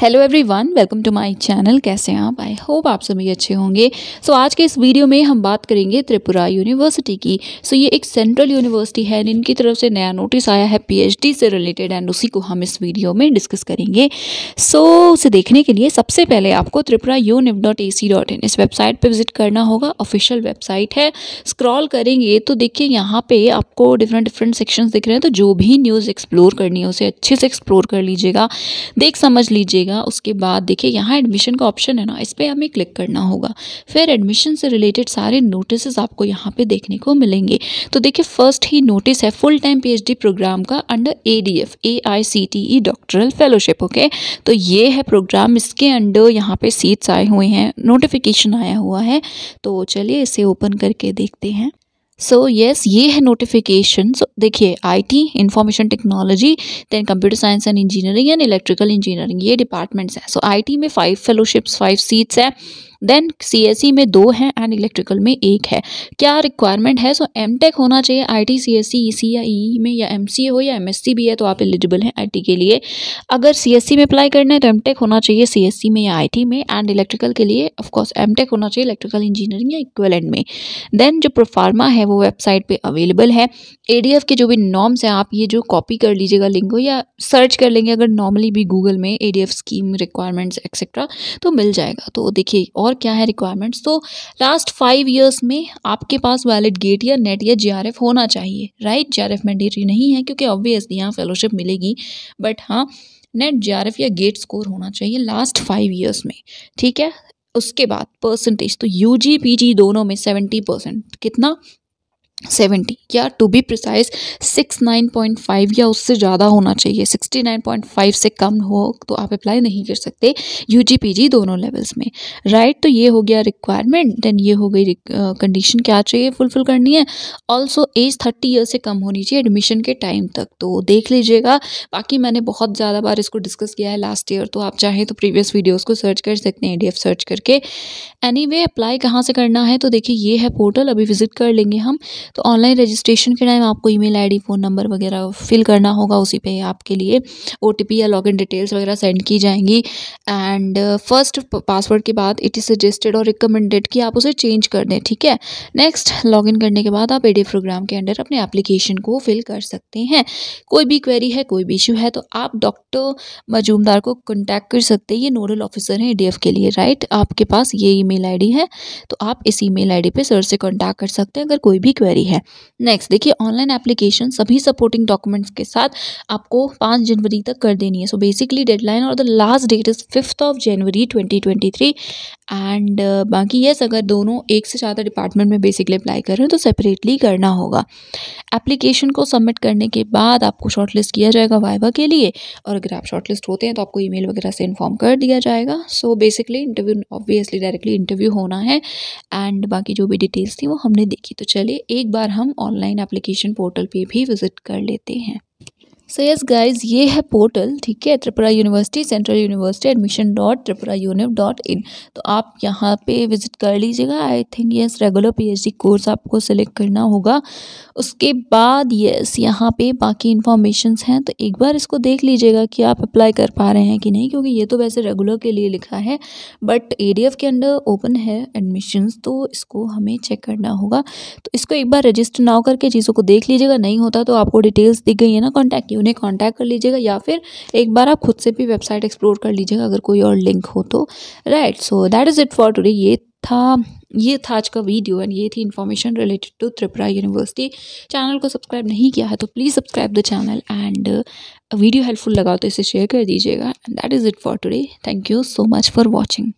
hello everyone welcome to my channel कैसे हैं आप आई होप आप सभी अच्छे होंगे सो so, आज के इस वीडियो में हम बात करेंगे त्रिपुरा यूनिवर्सिटी की सो so, ये एक सेंट्रल यूनिवर्सिटी है इनकी तरफ से नया नोटिस आया है पीएचडी से रिलेटेड एंड उसी को हम इस वीडियो में डिस्कस करेंगे सो so, उसे देखने के लिए सबसे पहले आपको Tripura univ dot A C dot in इस वेबसाइट पर विजिट करना होगा ऑफिशियल वेबसाइट है स्क्रॉल करेंगे तो देखिए यहाँ पर आपको डिफरेंट डिफरेंट सेक्शन दिख रहे हैं तो जो भी न्यूज़ एक्सप्लोर करनी है उसे अच्छे से एक्सप्लोर कर लीजिएगा देख समझ लीजिएगा मिलेगा उसके बाद देखिए यहाँ एडमिशन का ऑप्शन है ना इस पर हमें क्लिक करना होगा फिर एडमिशन से रिलेटेड सारे नोटिस आपको यहाँ पे देखने को मिलेंगे तो देखिए फर्स्ट ही नोटिस है फुल टाइम पीएचडी प्रोग्राम का under A D F A I C T E doctoral fellowship okay तो ये है प्रोग्राम इसके अंडर यहाँ पे सीट्स आए हुए हैं नोटिफिकेशन आया हुआ है तो चलिए इसे ओपन करके देखते हैं सो येस ये है नोटिफिकेशन so, देखिए IT information technology then computer science and engineering and electrical engineering ये डिपार्टमेंट्स हैं सो आईटी में फाइव फेलोशिप्स फाइव सीट्स हैं देन सीएससी e में दो हैं एंड इलेक्ट्रिकल में एक है क्या रिक्वायरमेंट है सो so, एम टेक होना चाहिए I T C S C ई सी या ई में या एम सी हो या एम एस सी भी है तो आप एलिजिबल हैं आई टी के लिए अगर सी एस सी में अप्लाई करना है तो एम टेक होना चाहिए सी एस सी में या आई टी में एंड इलेक्ट्रिकल के लिए ऑफकोर्स एम टेक होना चाहिए इलेक्ट्रिकल इंजीनियरिंग या इक्वलेंट में देन जो प्रोफार्मा है वो वेबसाइट पे अवेलेबल है ए के जो भी नॉर्म्स हैं आप ये जो कॉपी कर लीजिएगा लिंक को या सर्च कर लेंगे अगर नॉर्मली भी गूगल में ए स्कीम रिक्वायरमेंट्स एक्सेट्रा तो मिल जाएगा तो देखिए और क्या है रिक्वायरमेंट्स तो लास्ट फाइव ईयर्स में आपके पास वैलिड गेट या नेट या जे होना चाहिए राइट जे मैंडेटरी नहीं है क्योंकि ऑब्वियसली यहाँ फेलोशिप मिलेगी बट हाँ नेट जे या गेट स्कोर होना चाहिए लास्ट फाइव ईयर्स में ठीक है उसके बाद परसेंटेज तो यू जी पी जी दोनों में सेवेंटी परसेंट कितना सेवेंटी या to be precise six nine point five या उससे ज़्यादा होना चाहिए सिक्सटी नाइन पॉइंट फाइव से कम हो तो आप अप्लाई नहीं कर सकते यू जी पी जी दोनों लेवल्स में राइट right, तो ये हो गया रिक्वायरमेंट देन ये हो गई कंडीशन uh, क्या चाहिए फुलफिल करनी है ऑल्सो एज थर्टी ईयर से कम होनी चाहिए एडमिशन के टाइम तक तो देख लीजिएगा बाकी मैंने बहुत ज़्यादा बार इसको डिस्कस किया है लास्ट ईयर तो आप चाहें तो प्रीवियस वीडियोज़ को सर्च कर सकते हैं डी सर्च करके एनी वे अप्लाई कहाँ से करना है तो देखिए ये है पोर्टल अभी विजिट कर लेंगे हम तो ऑनलाइन रजिस्ट्रेशन के टाइम आपको ईमेल आईडी फ़ोन नंबर वगैरह फिल करना होगा उसी पे आपके लिए ओ या लॉगिन डिटेल्स वगैरह सेंड की जाएंगी एंड फर्स्ट पासवर्ड के बाद इट इज़ सजेस्टेड और रिकमेंडेड कि आप उसे चेंज कर दें ठीक है नेक्स्ट लॉगिन करने के बाद आप ए प्रोग्राम के अंडर अपने एप्लीकेशन को फिल कर सकते हैं कोई भी क्वेरी है कोई भी इशू है तो आप डॉक्टर मजूमदार को कॉन्टैक्ट कर सकते हैं ये नोडल ऑफिसर हैं ईडीएफ के लिए राइट आपके पास ये ई आईडी है तो आप इस आई डी पे सर से कॉन्टैक्ट कर सकते हैं अगर कोई भी क्वेरी जानकारी है नेक्स्ट देखिए ऑनलाइन एप्लीकेशन सभी सपोर्टिंग डॉक्यूमेंट्स के साथ आपको पाँच जनवरी तक कर देनी है सो बेसिकली डेडलाइन और the last date is fifth of January twenty twenty three and uh, बाकी यस अगर दोनों एक से ज़्यादा डिपार्टमेंट में बेसिकली अप्लाई कर रहे हैं तो सेपरेटली करना होगा एप्लीकेशन को सबमिट करने के बाद आपको शॉर्टलिस्ट किया जाएगा वाइवा के लिए और अगर आप शॉर्टलिस्ट होते हैं तो आपको ईमेल वगैरह से इन्फॉर्म कर दिया जाएगा so basically interview obviously directly interview होना है एंड बाकी जो भी डिटेल्स थी वो हमने देखी तो चलिए एक बार हम ऑनलाइन एप्लीकेशन पोर्टल पर भी विज़िट कर लेते हैं सो यस गाइस ये है पोर्टल ठीक है Tripura university central university admission dot Tripura univ dot in तो आप यहाँ पे विजिट कर लीजिएगा I think yes regular PhD course आपको सेलेक्ट करना होगा उसके बाद यस यहाँ पे बाकी इन्फॉर्मेशंस हैं तो एक बार इसको देख लीजिएगा कि आप अप्लाई कर पा रहे हैं कि नहीं क्योंकि ये तो वैसे रेगुलर के लिए लिखा है बट ए के अंडर ओपन है एडमिशन्स तो इसको हमें चेक करना होगा तो इसको एक बार रजिस्टर ना करके चीज़ों को देख लीजिएगा नहीं होता तो आपको डिटेल्स दी गई है ना कॉन्टैक्ट उन्हें कॉन्टैक्ट कर लीजिएगा या फिर एक बार आप खुद से भी वेबसाइट एक्सप्लोर कर लीजिएगा अगर कोई और लिंक हो तो right so that is it for today ये था ये था आज का वीडियो एंड ये थी information related to Tripura university channel को सब्सक्राइब नहीं किया है तो please subscribe the channel and video helpful लगाओ तो इसे शेयर कर दीजिएगा and that is it for today thank you so much for watching